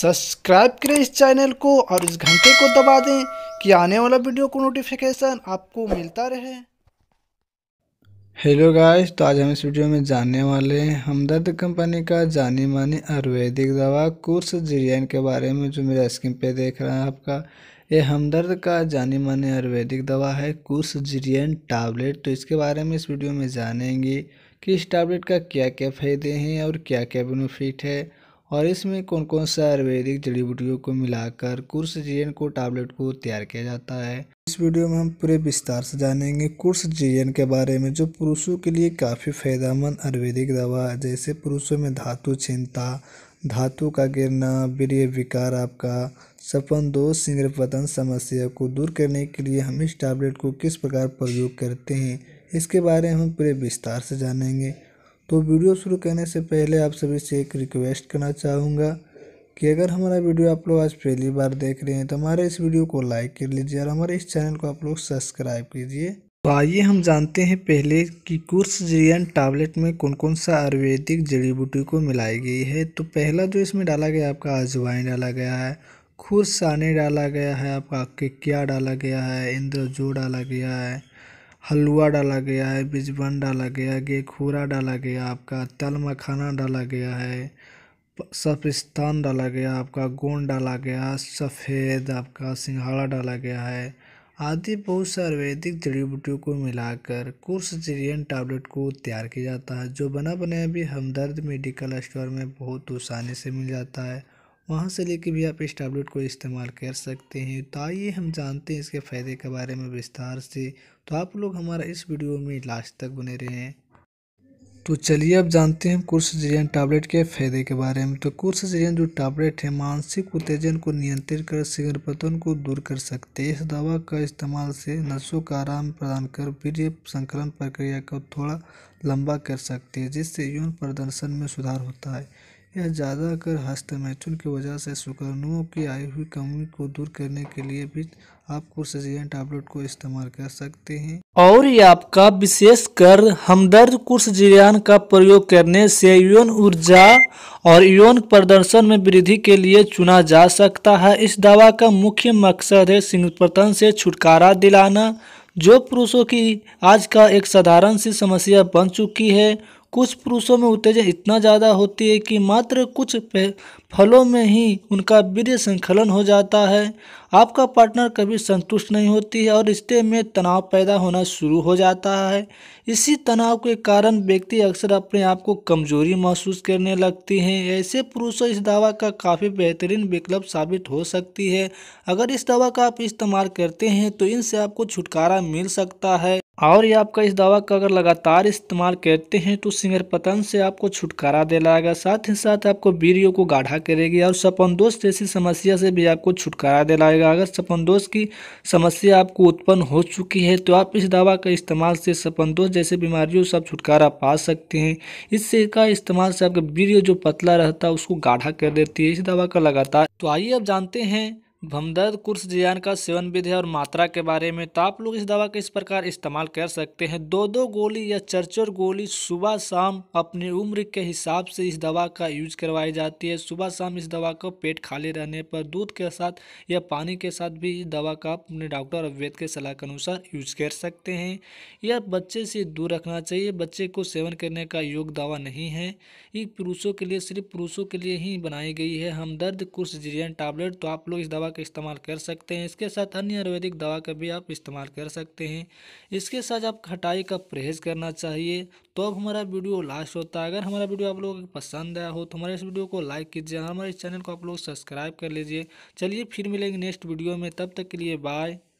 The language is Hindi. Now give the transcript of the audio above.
सब्सक्राइब करें इस चैनल को और इस घंटे को दबा दें कि आने वाला वीडियो को नोटिफिकेशन आपको मिलता रहे हेलो गाइस तो आज हम इस वीडियो में जानने वाले हैं हमदर्द कंपनी का जानी मानी आयुर्वेदिक दवा कुर्स जीरियन के बारे में जो मेरा स्क्रीन पे देख रहा है आपका ये हमदर्द का जानी मानी आयुर्वेदिक दवा है कुर्स जीरियन टैबलेट तो इसके बारे में इस वीडियो में जानेंगे कि इस टैबलेट का क्या क्या फ़ायदे हैं और क्या क्या बेनिफिट है और इसमें कौन कौन सा आयुर्वेदिक जड़ी बूटियों को मिलाकर जीएन को टैबलेट को तैयार किया जाता है इस वीडियो में हम पूरे विस्तार से जानेंगे जीएन के बारे में जो पुरुषों के लिए काफ़ी फायदेमंद आयुर्वेदिक दवा है जैसे पुरुषों में धातु चिंता धातु का गिरना वीर विकार आपका सपन दोष सिंगर पतन समस्या को दूर करने के लिए हम इस टैबलेट को किस प्रकार प्रयोग करते हैं इसके बारे में हम पूरे विस्तार से जानेंगे तो वीडियो शुरू करने से पहले आप सभी से एक रिक्वेस्ट करना चाहूँगा कि अगर हमारा वीडियो आप लोग आज पहली बार देख रहे हैं तो हमारे इस वीडियो को लाइक कर लीजिए और हमारे इस चैनल को आप लोग सब्सक्राइब कीजिए तो आइए हम जानते हैं पहले कि कुर्स जीएन टैबलेट में कौन कौन सा आयुर्वेदिक जड़ी बूटी को मिलाई गई है तो पहला जो इसमें डाला गया आपका अजवाइन डाला गया है खुरसाने डाला गया है आपका किक्किया डाला गया है इंद्रजो डाला गया है हलवा डाला गया है बिजबन डाला गया है गेखूरा डाला गया आपका तल मखाना डाला गया है सफिस्तान डाला गया आपका गोंद डाला गया सफ़ेद आपका सिंघाड़ा डाला गया है आदि बहुत से आयुर्वेदिक जड़ी बूटियों को मिलाकर कुर्सचरियन टैबलेट को तैयार किया जाता है जो बना बनाया भी हमदर्द मेडिकल स्टोर में बहुत आसानी से मिल जाता है वहाँ से लेके भी आप इस टैबलेट को इस्तेमाल कर सकते हैं तो आइए हम जानते हैं इसके फ़ायदे के बारे में विस्तार से तो आप लोग हमारा इस वीडियो में लास्ट तक बने रहें तो चलिए अब जानते हैं कुर्सजन टैबलेट के फ़ायदे के बारे में तो कुर्सजन जो टैबलेट है मानसिक उत्तेजन को नियंत्रित कर सिगरपतन को दूर कर सकते हैं इस दवा का इस्तेमाल से नसों का आराम प्रदान कर फिर ये संकलन प्रक्रिया को थोड़ा लंबा कर सकते हैं जिससे यौन प्रदर्शन में सुधार होता है यह ज्यादातर हस्तमैथुन की वजह से शुक्रणुओं की आई हुई कमी को दूर करने के लिए भी आप कुर्सजियन टैबलेट को इस्तेमाल कर सकते हैं और ये आपका विशेषकर हमदर्द कुर्सजीन का प्रयोग करने से यौन ऊर्जा और यौन प्रदर्शन में वृद्धि के लिए चुना जा सकता है इस दवा का मुख्य मकसद है सिंहपतन से छुटकारा दिलाना जो पुरुषों की आज का एक साधारण सी समस्या बन चुकी है कुछ पुरुषों में उत्तेजना इतना ज़्यादा होती है कि मात्र कुछ फलों में ही उनका वीर्य संखलन हो जाता है आपका पार्टनर कभी संतुष्ट नहीं होती है और रिश्ते में तनाव पैदा होना शुरू हो जाता है इसी तनाव के कारण व्यक्ति अक्सर अपने आप को कमजोरी महसूस करने लगती हैं ऐसे पुरुषों इस दवा का काफ़ी बेहतरीन विकल्प साबित हो सकती है अगर इस दवा का आप इस्तेमाल करते हैं तो इनसे आपको छुटकारा मिल सकता है और ये आपका इस दवा का अगर लगातार इस्तेमाल करते हैं तो सिंगर पतन से आपको छुटकारा दिलाएगा साथ ही साथ आपको वीरियो को गाढ़ा करेगी और सपन दोष जैसी समस्या से भी आपको छुटकारा दिलाएगा अगर सपन दोष की समस्या आपको उत्पन्न हो चुकी है तो आप इस दवा का इस्तेमाल से सपन दोष जैसे बीमारियों से आप छुटकारा पा सकते हैं इससे का इस्तेमाल से आपका वीरियो जो पतला रहता है उसको गाढ़ा कर देती है इस दवा का लगातार तो आइए आप जानते हैं भमदर्द कुर्स जियान का सेवन विधि और मात्रा के बारे में तो आप लोग इस दवा का इस प्रकार इस्तेमाल कर सकते हैं दो दो गोली या चर गोली सुबह शाम अपनी उम्र के हिसाब से इस दवा का यूज करवाई जाती है सुबह शाम इस दवा को पेट खाली रहने पर दूध के साथ या पानी के साथ भी इस दवा का आप अपने डॉक्टर और वैद्य के सलाह के अनुसार यूज कर सकते हैं यह बच्चे से दूर रखना चाहिए बच्चे को सेवन करने का योग दवा नहीं है ये पुरुषों के लिए सिर्फ पुरुषों के लिए ही बनाई गई है हमदर्द कुर्स जियान टैबलेट तो आप लोग इस दवा का इस्तेमाल कर सकते हैं इसके साथ अन्य आयुर्वेदिक दवा का भी आप इस्तेमाल कर सकते हैं इसके साथ आप खटाई का परहेज करना चाहिए तो अब हमारा वीडियो लास्ट होता है अगर हमारा वीडियो आप लोगों को पसंद आया हो तो हमारे इस वीडियो को लाइक कीजिए हमारे इस चैनल को आप लोग सब्सक्राइब कर लीजिए चलिए फिर मिलेंगे नेक्स्ट वीडियो में तब तक के लिए बाय